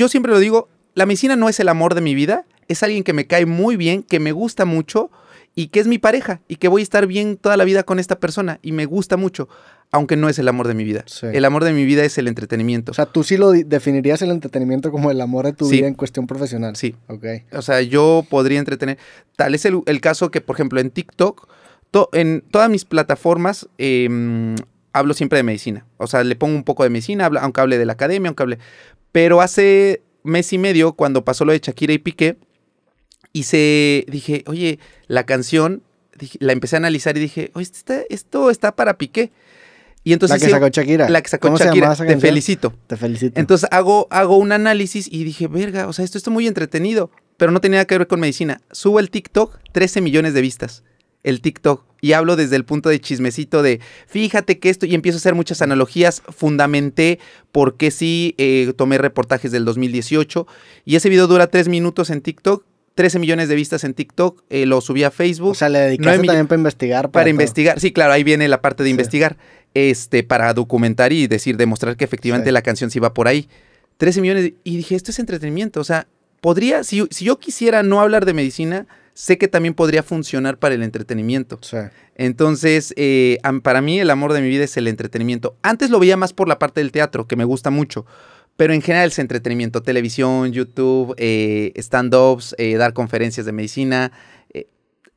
yo siempre lo digo, la medicina no es el amor de mi vida, es alguien que me cae muy bien, que me gusta mucho y que es mi pareja y que voy a estar bien toda la vida con esta persona y me gusta mucho, aunque no es el amor de mi vida. El amor de mi vida es el entretenimiento. O sea, tú sí lo definirías el entretenimiento como el amor de tu vida en cuestión profesional. Sí. Ok. O sea, yo podría entretener. Tal es el, caso que, por ejemplo, en TikTok, en todas mis plataformas, em, hablo siempre de medicina. O sea, le pongo un poco de medicina, aunque hable de la academia, aunque hable. Pero hace mes y medio, cuando pasó lo de Shakira y Piqué, hice, dije, oye, la canción, la empecé a analizar y dije, oye, este esto está para Piqué. Y entonces la que sacó Shakira. La que sacó te felicito. Te felicito. Entonces hago, hago un análisis y dije, verga, o sea, esto está muy entretenido, pero no tenía nada que ver con medicina. Subo el TikTok, 13 millones de vistas el TikTok y hablo desde el punto de chismecito de fíjate que esto y empiezo a hacer muchas analogías, fundamenté Porque sí eh, tomé reportajes del 2018 y ese video dura tres minutos en TikTok. 13 millones de vistas en TikTok, eh, lo subí a Facebook. O sea, le también para investigar. Para, investigar, sí, claro, ahí viene la parte de investigar, este, para documentar y decir, demostrar que efectivamente la canción se va por ahí. 13 millones, y dije, esto es entretenimiento, o sea, podría, si, si yo quisiera no hablar de medicina, sé que también podría funcionar para el entretenimiento. Entonces, eh, para mí el amor de mi vida es el entretenimiento. Antes lo veía más por la parte del teatro, que me gusta mucho. Pero en general es entretenimiento, televisión, YouTube, eh, stand-ups, eh, dar conferencias de medicina.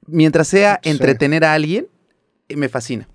mientras sea entretener a alguien, me fascina.